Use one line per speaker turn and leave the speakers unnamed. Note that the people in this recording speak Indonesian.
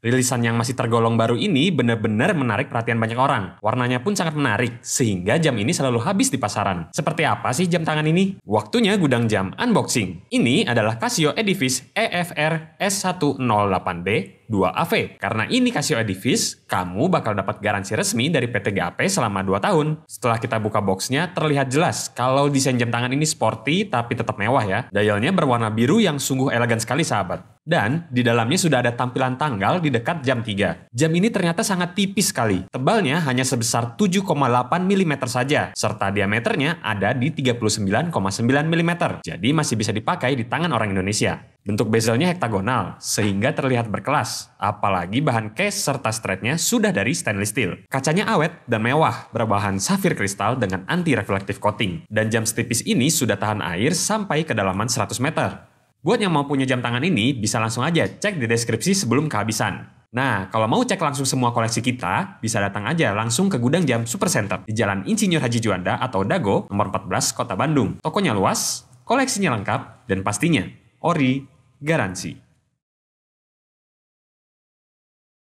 Rilisan yang masih tergolong baru ini benar-benar menarik perhatian banyak orang. Warnanya pun sangat menarik, sehingga jam ini selalu habis di pasaran. Seperti apa sih jam tangan ini? Waktunya gudang jam unboxing. Ini adalah Casio Edifice EFR S108B 2 AV. Karena ini Casio Edifice kamu bakal dapat garansi resmi dari PT GAP selama 2 tahun. Setelah kita buka boxnya, terlihat jelas kalau desain jam tangan ini sporty tapi tetap mewah ya. Dialnya berwarna biru yang sungguh elegan sekali sahabat. Dan di dalamnya sudah ada tampilan tanggal di dekat jam 3. Jam ini ternyata sangat tipis sekali. Tebalnya hanya sebesar 7,8 mm saja, serta diameternya ada di 39,9 mm. Jadi masih bisa dipakai di tangan orang Indonesia. Bentuk bezelnya hektagonal, sehingga terlihat berkelas. Apalagi bahan case serta strapnya sudah dari stainless steel. Kacanya awet dan mewah, berbahan safir kristal dengan anti-reflektif coating. Dan jam setipis ini sudah tahan air sampai kedalaman 100 meter. Buat yang mau punya jam tangan ini, bisa langsung aja cek di deskripsi sebelum kehabisan. Nah, kalau mau cek langsung semua koleksi kita, bisa datang aja langsung ke gudang jam Super Center di Jalan Insinyur Haji Juanda atau Dago, nomor 14, Kota Bandung. Tokonya luas, koleksinya lengkap, dan pastinya ori Garansi.